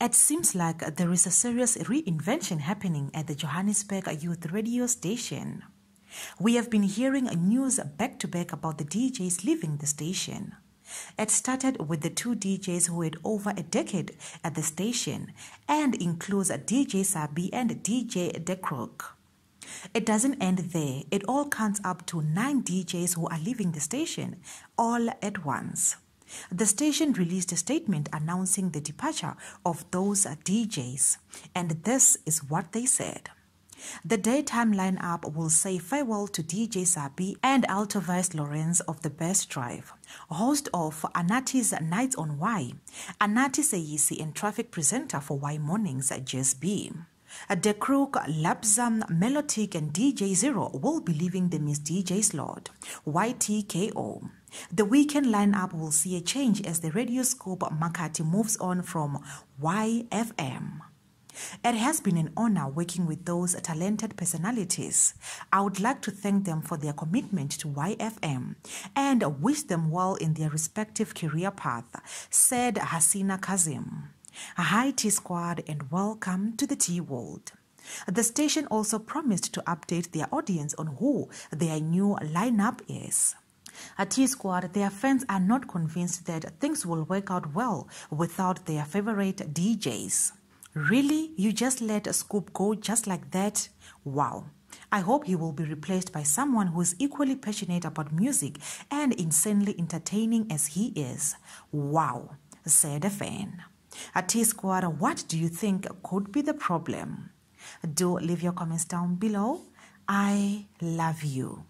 It seems like there is a serious reinvention happening at the Johannesburg Youth Radio station. We have been hearing news back to back about the DJs leaving the station. It started with the two DJs who had over a decade at the station and includes DJ Sabi and DJ DeCrook. It doesn't end there, it all counts up to nine DJs who are leaving the station all at once. The station released a statement announcing the departure of those DJs, and this is what they said. The daytime lineup will say farewell to DJ Sabi and Altovice Lawrence of the Best Drive, host of Anati's Nights on Y, Anati Sayisi and traffic presenter for Y Mornings at JSB, The Crook, Labzam, Melotic, and DJ Zero will be leaving the Miss DJ slot, YTKO. The weekend lineup will see a change as the radio scope Makati moves on from YFM. It has been an honor working with those talented personalities. I would like to thank them for their commitment to YFM and wish them well in their respective career path, said Hasina Kazim. Hi T Squad and welcome to the T World. The station also promised to update their audience on who their new lineup is. At T Squad, their fans are not convinced that things will work out well without their favorite DJs. Really? You just let a scoop go just like that? Wow. I hope he will be replaced by someone who is equally passionate about music and insanely entertaining as he is. Wow, said a fan. At T Squad, what do you think could be the problem? Do leave your comments down below. I love you.